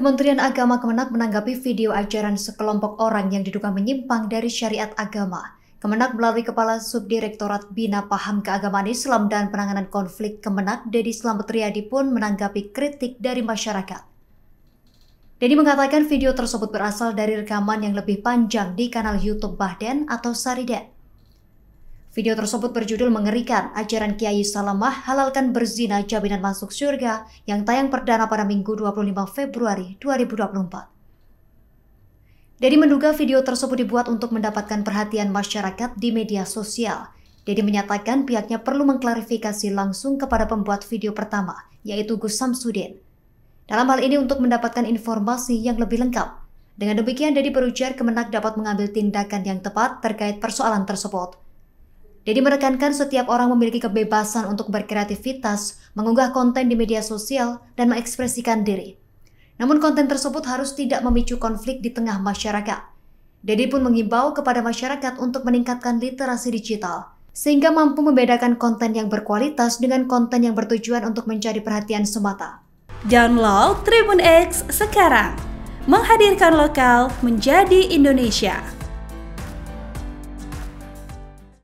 Kementerian Agama Kemenak menanggapi video ajaran sekelompok orang yang diduga menyimpang dari syariat agama. Kemenak melalui Kepala Subdirektorat Bina Paham Keagamaan Islam dan Penanganan Konflik Kemenak, Dedi Slamet Riyadi pun menanggapi kritik dari masyarakat. Dedi mengatakan video tersebut berasal dari rekaman yang lebih panjang di kanal YouTube Bahden atau Sariden. Video tersebut berjudul mengerikan ajaran Kiai Salamah halalkan berzina jaminan masuk surga yang tayang perdana pada Minggu 25 Februari 2024. Dedi menduga video tersebut dibuat untuk mendapatkan perhatian masyarakat di media sosial. Dedi menyatakan pihaknya perlu mengklarifikasi langsung kepada pembuat video pertama, yaitu Gus Samsudin. Dalam hal ini untuk mendapatkan informasi yang lebih lengkap. Dengan demikian, Dedi berujar Kemenak dapat mengambil tindakan yang tepat terkait persoalan tersebut. Dedi menekankan setiap orang memiliki kebebasan untuk berkreativitas, mengunggah konten di media sosial, dan mengekspresikan diri. Namun konten tersebut harus tidak memicu konflik di tengah masyarakat. Dedi pun mengimbau kepada masyarakat untuk meningkatkan literasi digital, sehingga mampu membedakan konten yang berkualitas dengan konten yang bertujuan untuk mencari perhatian semata. Download Tribun X sekarang, menghadirkan lokal menjadi Indonesia.